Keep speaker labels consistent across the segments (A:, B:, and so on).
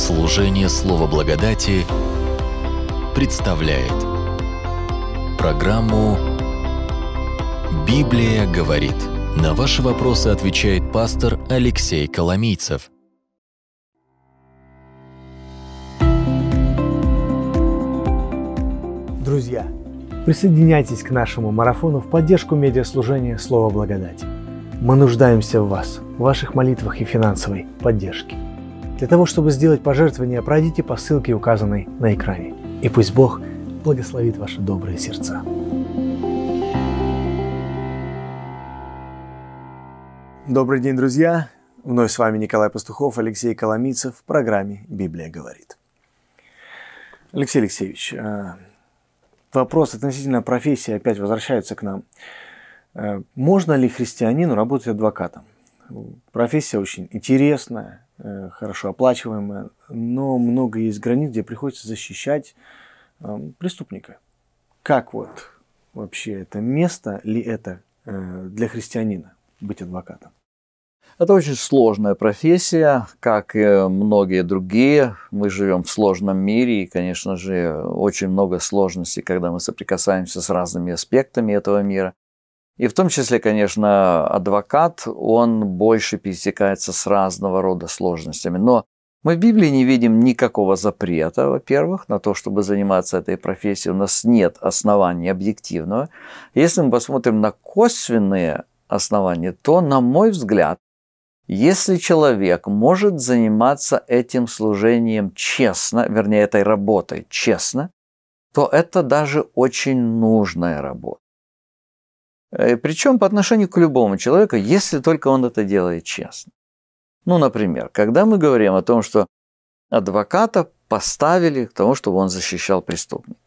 A: Служение Слова Благодати представляет программу «Библия говорит». На ваши вопросы отвечает пастор Алексей Коломийцев.
B: Друзья, присоединяйтесь к нашему марафону в поддержку медиаслужения «Слово благодати». Мы нуждаемся в вас, в ваших молитвах и финансовой поддержке – для того, чтобы сделать пожертвование, пройдите по ссылке, указанной на экране. И пусть Бог благословит ваши добрые сердца. Добрый день, друзья! Вновь с вами Николай Пастухов, Алексей Коломийцев в программе «Библия говорит». Алексей Алексеевич, э, вопрос относительно профессии опять возвращается к нам. Э, можно ли христианину работать адвокатом? Профессия очень интересная, Э, хорошо оплачиваемая, но много есть границ, где приходится защищать эм, преступника. Как вот вообще это место ли это э, для христианина быть адвокатом?
C: Это очень сложная профессия, как и многие другие. Мы живем в сложном мире, и, конечно же, очень много сложностей, когда мы соприкасаемся с разными аспектами этого мира. И в том числе, конечно, адвокат, он больше пересекается с разного рода сложностями. Но мы в Библии не видим никакого запрета, во-первых, на то, чтобы заниматься этой профессией. У нас нет оснований объективного. Если мы посмотрим на косвенные основания, то, на мой взгляд, если человек может заниматься этим служением честно, вернее, этой работой честно, то это даже очень нужная работа. Э, Причем по отношению к любому человеку, если только он это делает честно. Ну, например, когда мы говорим о том, что адвоката поставили к тому, чтобы он защищал преступника.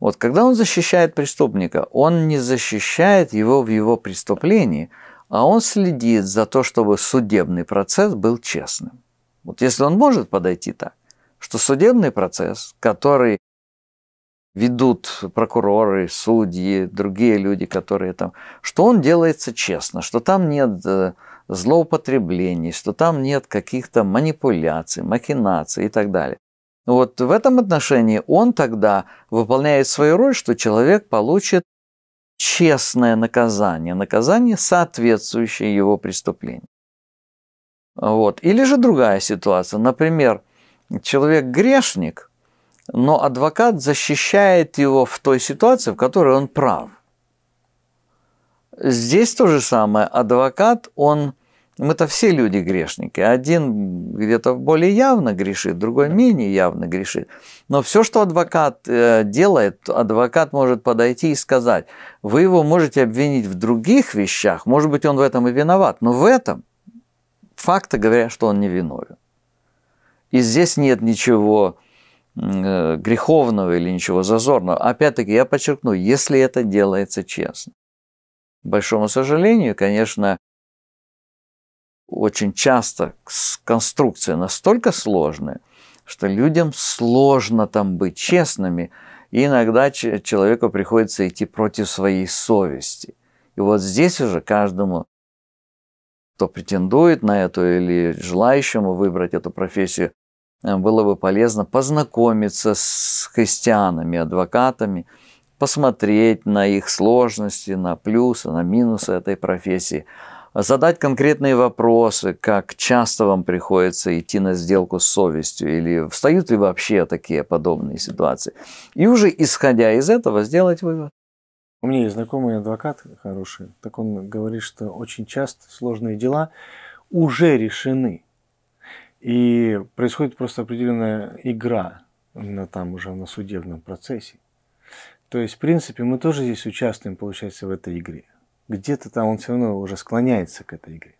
C: Вот когда он защищает преступника, он не защищает его в его преступлении, а он следит за то, чтобы судебный процесс был честным. Вот если он может подойти так, что судебный процесс, который ведут прокуроры, судьи, другие люди, которые там, что он делается честно, что там нет э, злоупотреблений, что там нет каких-то манипуляций, махинаций и так далее. Вот в этом отношении он тогда выполняет свою роль, что человек получит честное наказание, наказание, соответствующее его преступлению. Вот. Или же другая ситуация. Например, человек грешник – но адвокат защищает его в той ситуации, в которой он прав. Здесь то же самое. Адвокат, он... Мы-то все люди грешники. Один где-то более явно грешит, другой менее явно грешит. Но все, что адвокат э, делает, адвокат может подойти и сказать, вы его можете обвинить в других вещах, может быть, он в этом и виноват, но в этом факты говорят, что он не виновен. И здесь нет ничего Э, греховного или ничего зазорного. Опять-таки, я подчеркну, если это делается честно. К большому сожалению, конечно, очень часто конструкция настолько сложная, что людям сложно там быть честными, и иногда человеку приходится идти против своей совести. И вот здесь уже каждому, кто претендует на эту или желающему выбрать эту профессию, Э, было бы полезно познакомиться с христианами, адвокатами, посмотреть на их сложности, на плюсы, на минусы этой профессии, задать конкретные вопросы, как часто вам приходится идти на сделку с совестью, или встают ли вообще такие подобные ситуации. И уже исходя из
B: этого сделать вывод. У меня есть знакомый адвокат хороший, так он говорит, что очень часто сложные дела уже решены и происходит просто определенная игра на, там уже на судебном процессе. То есть, в принципе, мы тоже здесь участвуем, получается, в этой игре. Где-то там он все равно уже склоняется к этой игре.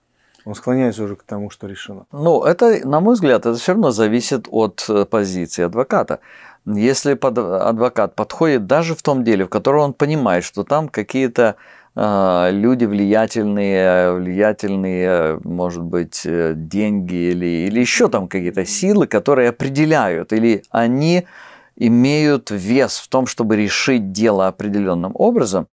B: Он склоняется уже к тому, что решено.
C: Ну, это, на мой взгляд, это все равно зависит от э, позиции адвоката. Если под, э, адвокат подходит даже в том деле, в котором он понимает, что там какие-то а, люди влиятельные, влиятельные, может быть, э, деньги или, или еще там какие-то силы, которые определяют, или они имеют вес в том, чтобы решить дело определенным образом,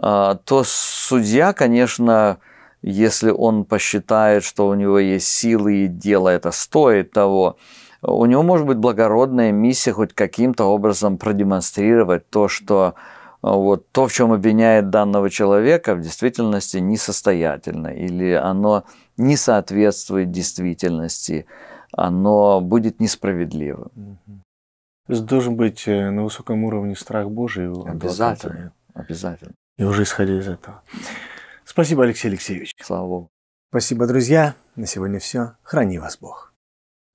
C: а, то судья, конечно, если он посчитает, что у него есть силы и дело это стоит того, у него может быть благородная миссия хоть каким-то образом продемонстрировать то, что э, а вот, то, в чем обвиняет данного человека, в действительности несостоятельно, или оно не соответствует действительности, оно будет несправедливым.
B: Должен быть э, на высоком уровне страх Божий. Обязательно, обязательно. И уже исходя из этого. Спасибо, Алексей Алексеевич. Слава Богу. Спасибо, друзья. На сегодня все. Храни вас Бог.